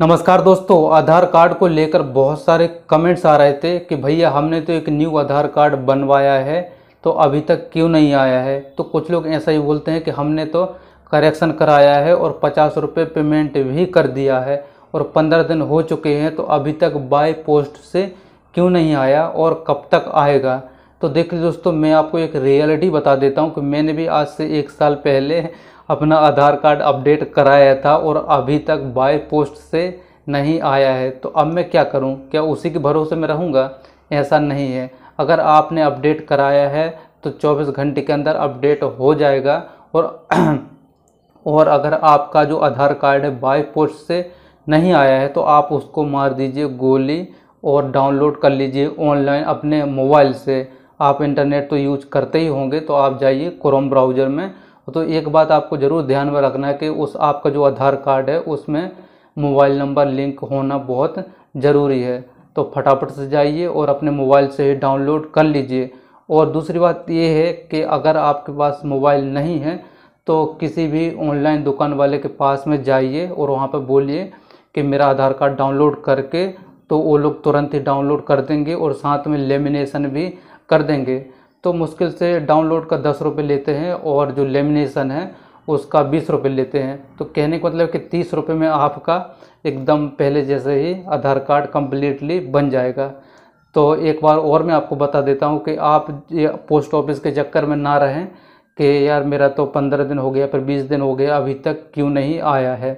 नमस्कार दोस्तों आधार कार्ड को लेकर बहुत सारे कमेंट्स आ रहे थे कि भैया हमने तो एक न्यू आधार कार्ड बनवाया है तो अभी तक क्यों नहीं आया है तो कुछ लोग ऐसा ही बोलते हैं कि हमने तो करेक्शन कराया है और पचास रुपये पेमेंट भी कर दिया है और पंद्रह दिन हो चुके हैं तो अभी तक बाय पोस्ट से क्यों नहीं आया और कब तक आएगा तो देखिए दोस्तों मैं आपको एक रियलिटी बता देता हूँ कि मैंने भी आज से एक साल पहले अपना आधार कार्ड अपडेट कराया था और अभी तक बाय पोस्ट से नहीं आया है तो अब मैं क्या करूं क्या उसी के भरोसे में रहूंगा ऐसा नहीं है अगर आपने अपडेट कराया है तो 24 घंटे के अंदर अपडेट हो जाएगा और और अगर आपका जो आधार कार्ड है बाय पोस्ट से नहीं आया है तो आप उसको मार दीजिए गोली और डाउनलोड कर लीजिए ऑनलाइन अपने मोबाइल से आप इंटरनेट तो यूज करते ही होंगे तो आप जाइए क्रोम ब्राउज़र में तो एक बात आपको ज़रूर ध्यान में रखना है कि उस आपका जो आधार कार्ड है उसमें मोबाइल नंबर लिंक होना बहुत ज़रूरी है तो फटाफट से जाइए और अपने मोबाइल से ही डाउनलोड कर लीजिए और दूसरी बात ये है कि अगर आपके पास मोबाइल नहीं है तो किसी भी ऑनलाइन दुकान वाले के पास में जाइए और वहाँ पर बोलिए कि मेरा आधार कार्ड डाउनलोड करके तो वो लोग तुरंत ही डाउनलोड कर देंगे और साथ में लेमिनेशन भी कर देंगे तो मुश्किल से डाउनलोड का दस रुपये लेते हैं और जो लेमिनेशन है उसका बीस रुपये लेते हैं तो कहने का मतलब कि तीस रुपये में आपका एकदम पहले जैसे ही आधार कार्ड कम्प्लीटली बन जाएगा तो एक बार और मैं आपको बता देता हूँ कि आप ये पोस्ट ऑफिस के चक्कर में ना रहें कि यार मेरा तो पंद्रह दिन हो गया फिर बीस दिन हो गया अभी तक क्यों नहीं आया है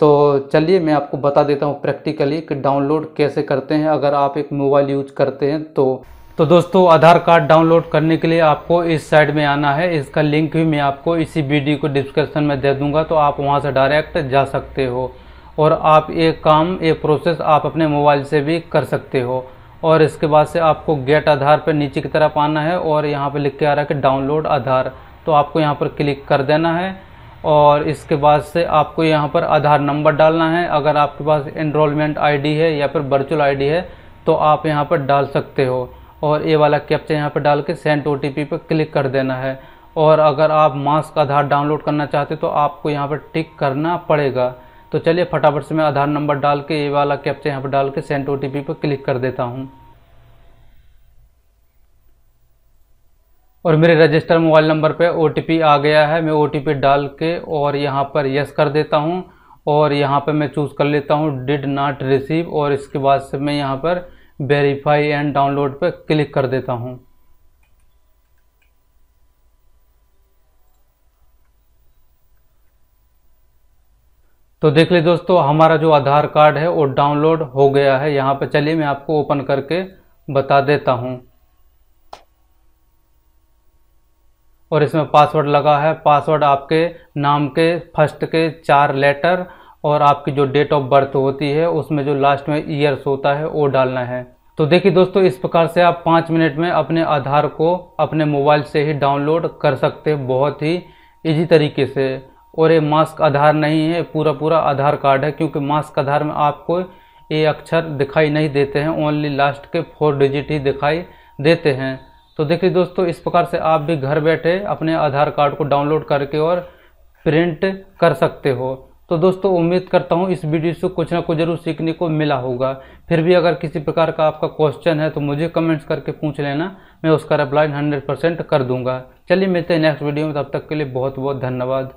तो चलिए मैं आपको बता देता हूँ प्रैक्टिकली कि डाउनलोड कैसे करते हैं अगर आप एक मोबाइल यूज करते हैं तो तो दोस्तों आधार कार्ड डाउनलोड करने के लिए आपको इस साइड में आना है इसका लिंक भी मैं आपको इसी वीडियो को डिस्क्रिप्शन में दे दूंगा तो आप वहां से डायरेक्ट जा सकते हो और आप ये काम ये प्रोसेस आप अपने मोबाइल से भी कर सकते हो और इसके बाद से आपको गेट आधार पर नीचे की तरफ आना है और यहाँ पर लिख के आ रहा है कि डाउनलोड आधार तो आपको यहाँ पर क्लिक कर देना है और इसके बाद से आपको यहाँ पर आधार नंबर डालना है अगर आपके पास इनरोलमेंट आईडी है या फिर वर्चुअल आईडी है तो आप यहाँ पर डाल सकते हो और ए वाला कैप्चा यहाँ पर डाल के सेंट ओ टी पर क्लिक कर देना है और अगर आप मास्क आधार डाउनलोड करना चाहते तो आपको यहाँ पर टिक करना पड़ेगा तो चलिए फटाफट से मैं आधार नंबर डाल के ए वाला कैप्चा यहाँ पर डाल के सेंट ओ पर क्लिक कर देता हूँ और मेरे रजिस्टर मोबाइल नंबर पे ओ आ गया है मैं ओ डाल के और यहाँ पर यस कर देता हूँ और यहाँ पर मैं चूज़ कर लेता हूँ डिड नाट रिसीव और इसके बाद से मैं यहाँ पर वेरीफाई एंड डाउनलोड पर क्लिक कर देता हूँ तो देख लीजिए दोस्तों हमारा जो आधार कार्ड है वो डाउनलोड हो गया है यहाँ पर चलिए मैं आपको ओपन करके बता देता हूँ और इसमें पासवर्ड लगा है पासवर्ड आपके नाम के फर्स्ट के चार लेटर और आपकी जो डेट ऑफ बर्थ होती है उसमें जो लास्ट में ईयर्स होता है वो डालना है तो देखिए दोस्तों इस प्रकार से आप पाँच मिनट में अपने आधार को अपने मोबाइल से ही डाउनलोड कर सकते हैं बहुत ही इजी तरीके से और ये मास्क आधार नहीं है पूरा पूरा आधार कार्ड है क्योंकि मास्क आधार में आपको ये अक्षर दिखाई नहीं देते हैं ओनली लास्ट के फोर डिजिट ही दिखाई देते हैं तो देखिए दोस्तों इस प्रकार से आप भी घर बैठे अपने आधार कार्ड को डाउनलोड करके और प्रिंट कर सकते हो तो दोस्तों उम्मीद करता हूँ इस वीडियो से कुछ ना कुछ जरूर सीखने को मिला होगा फिर भी अगर किसी प्रकार का आपका क्वेश्चन है तो मुझे कमेंट्स करके पूछ लेना मैं उसका रिप्लाई हंड्रेड परसेंट कर दूंगा चलिए मिलते हैं नेक्स्ट वीडियो में तब तक के लिए बहुत बहुत धन्यवाद